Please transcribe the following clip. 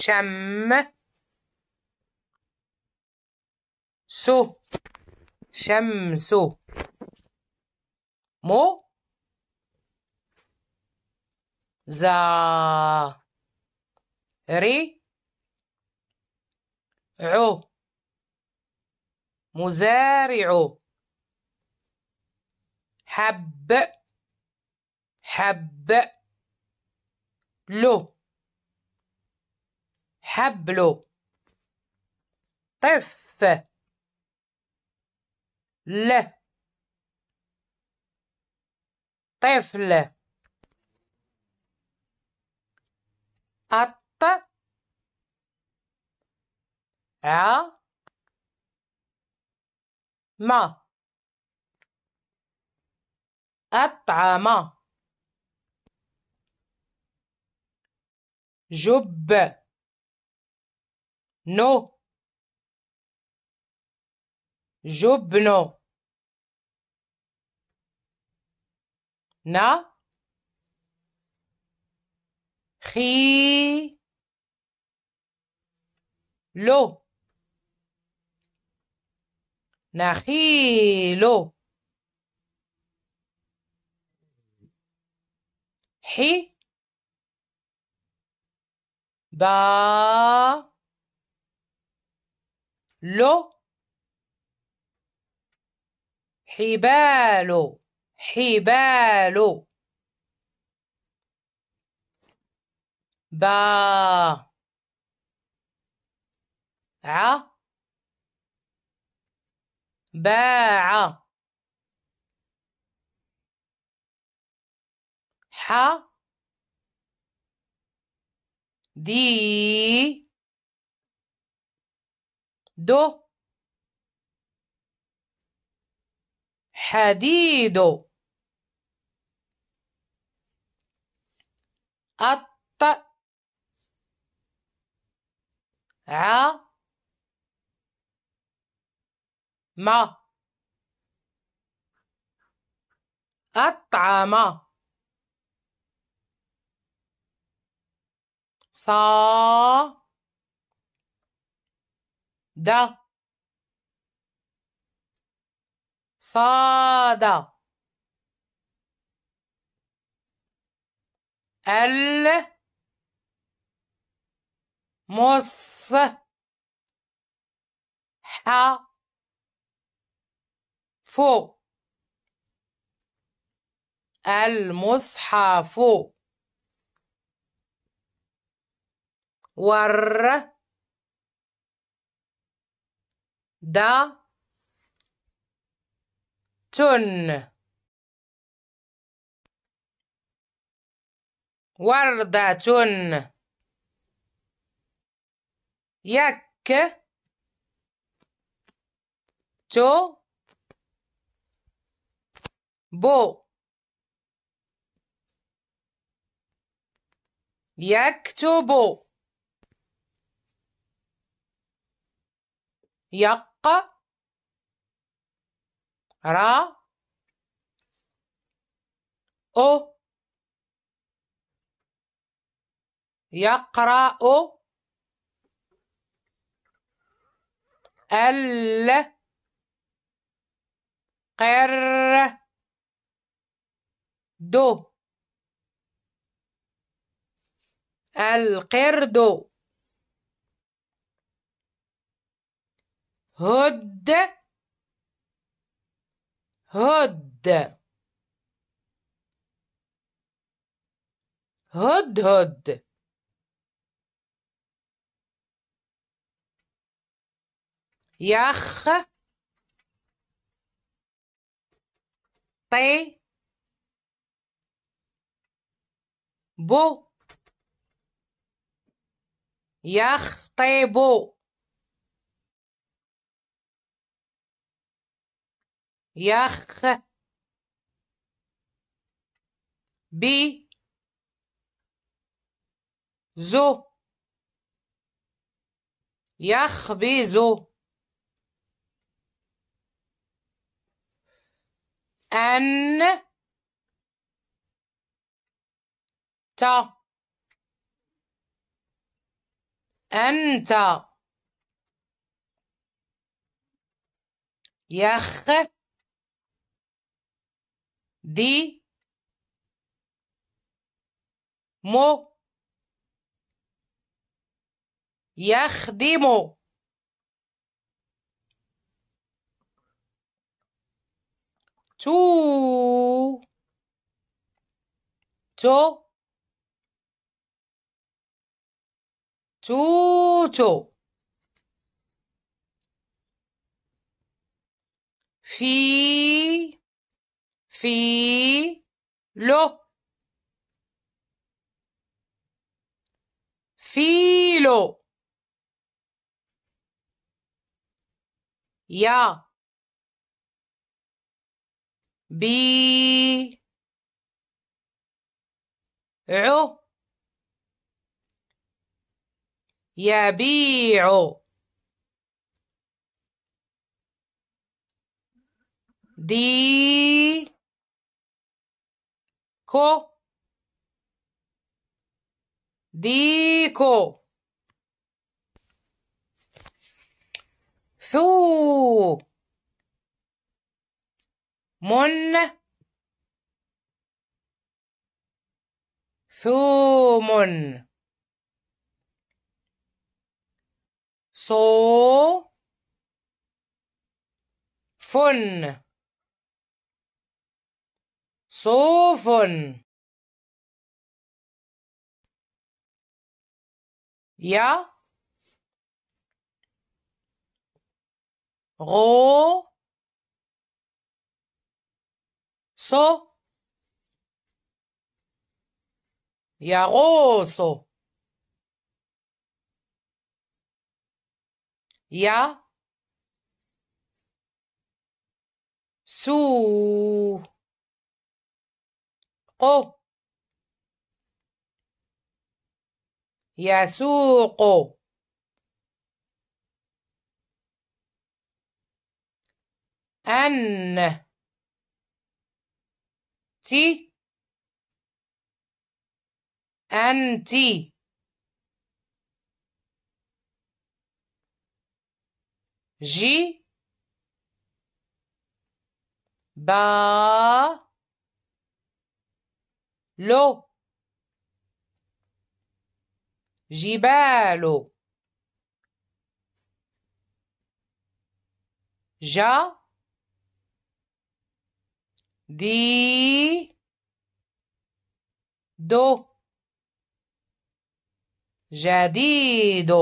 شم سو شمس مو زا ري عو مزارع حب حب لو حبل طف ل طفل أط ع ما أطعم جب نو جبنو نا خي لو نخيلو حي با لو حبال حبال با ع باع ح دي دو حديد أط ع ما أطعم صا د صاد ال مص ح فو المصحف ور دا تن وردة يك تو بو يكتب يق ق را أو يقرأ ال قر دو القردو هد هد هد هد يخ طي بو يخ بو يخ بي زو زو أن تا أنت يخ دي مو يخدم تو تو توتو في في له فيلو يا بي عو يبيع دي كو ديكو ثو من ثوم صو فن Sovon. Ja. Ro. So. Yaroso. Ja. Su. يسوق يسوق أن تي أنت جي با لو جبال جا دي دو جديد